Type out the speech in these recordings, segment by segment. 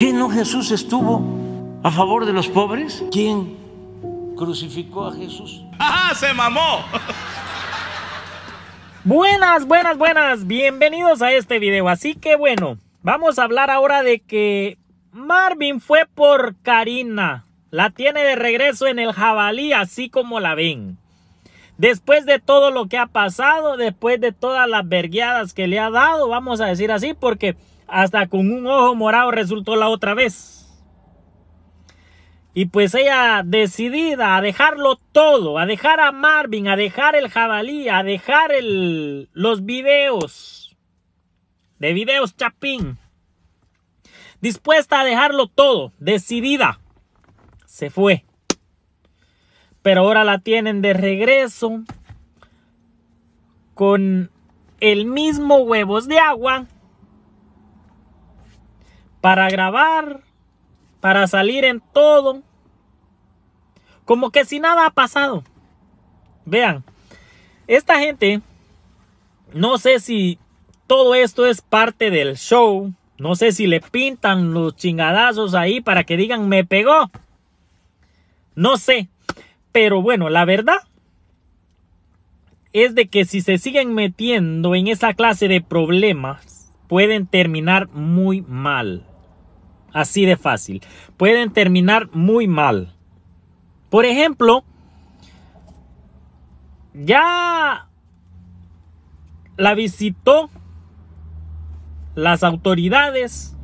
¿Quién no Jesús estuvo a favor de los pobres? ¿Quién crucificó a Jesús? ¡Ajá! ¡Ah, ¡Se mamó! Buenas, buenas, buenas. Bienvenidos a este video. Así que bueno, vamos a hablar ahora de que Marvin fue por Karina. La tiene de regreso en el jabalí, así como la ven. Después de todo lo que ha pasado, después de todas las vergueadas que le ha dado, vamos a decir así, porque hasta con un ojo morado resultó la otra vez. Y pues ella decidida a dejarlo todo, a dejar a Marvin, a dejar el jabalí, a dejar los videos de videos Chapín. Dispuesta a dejarlo todo, decidida, se fue. Pero ahora la tienen de regreso con el mismo huevos de agua para grabar, para salir en todo. Como que si nada ha pasado. Vean, esta gente, no sé si todo esto es parte del show. No sé si le pintan los chingadazos ahí para que digan me pegó. No sé. Pero bueno, la verdad es de que si se siguen metiendo en esa clase de problemas, pueden terminar muy mal. Así de fácil. Pueden terminar muy mal. Por ejemplo, ya la visitó las autoridades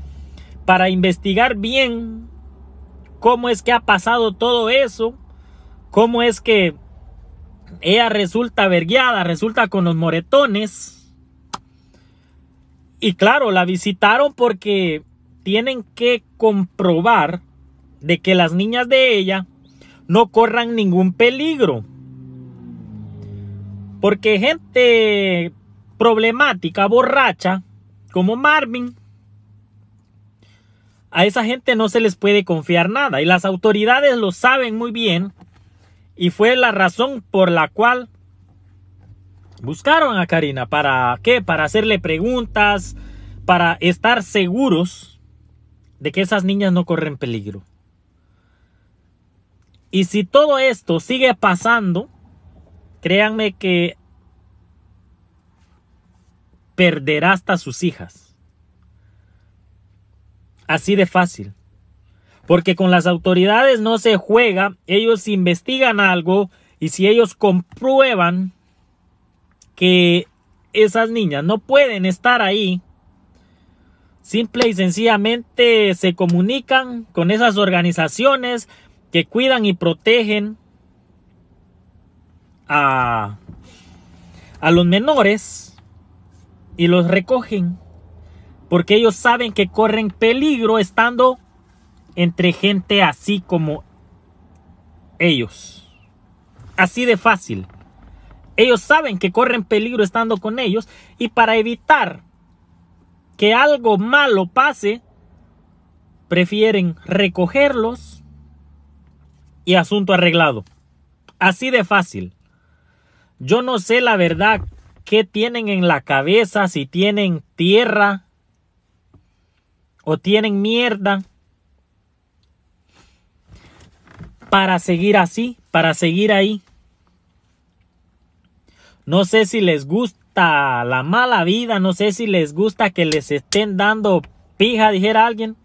para investigar bien cómo es que ha pasado todo eso, cómo es que ella resulta avergueada. resulta con los moretones. Y claro, la visitaron porque tienen que comprobar de que las niñas de ella no corran ningún peligro. Porque gente problemática, borracha, como Marvin, a esa gente no se les puede confiar nada. Y las autoridades lo saben muy bien. Y fue la razón por la cual Buscaron a Karina. ¿Para qué? Para hacerle preguntas, para estar seguros de que esas niñas no corren peligro. Y si todo esto sigue pasando, créanme que perderá hasta sus hijas. Así de fácil. Porque con las autoridades no se juega, ellos investigan algo y si ellos comprueban que esas niñas no pueden estar ahí, simple y sencillamente se comunican con esas organizaciones que cuidan y protegen a, a los menores y los recogen porque ellos saben que corren peligro estando entre gente así como ellos. Así de fácil. Ellos saben que corren peligro estando con ellos y para evitar que algo malo pase, prefieren recogerlos y asunto arreglado. Así de fácil. Yo no sé la verdad qué tienen en la cabeza, si tienen tierra o tienen mierda para seguir así, para seguir ahí. No sé si les gusta la mala vida, no sé si les gusta que les estén dando pija, dijera alguien.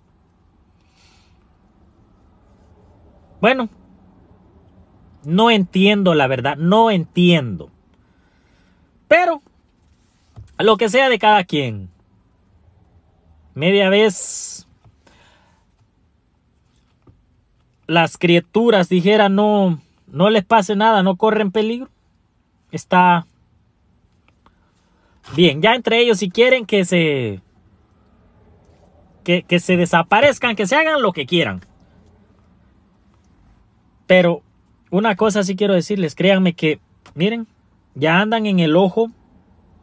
Bueno, no entiendo la verdad, no entiendo. Pero, lo que sea de cada quien. Media vez las criaturas dijeran no, no les pase nada, no corren peligro está bien. Ya entre ellos, si quieren que se. Que, se desaparezcan, que se hagan lo que quieran. Pero una cosa sí quiero decirles, créanme que, miren, ya andan en el ojo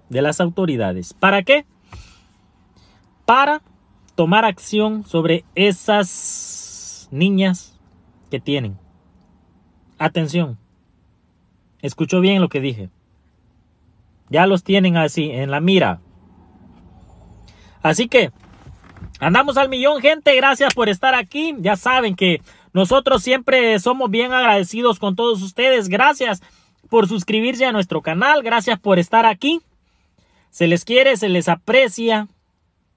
de las autoridades. ¿Para qué? Para tomar acción sobre esas niñas que tienen. Atención, Escuchó bien lo que dije. Ya los tienen así, en la mira. Así que, andamos al millón, gente. Gracias por estar aquí. Ya saben que nosotros siempre somos bien agradecidos con todos ustedes. Gracias por suscribirse a nuestro canal. Gracias por estar aquí. Se les quiere, se les aprecia.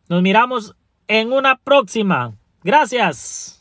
Nos miramos en una próxima. Gracias.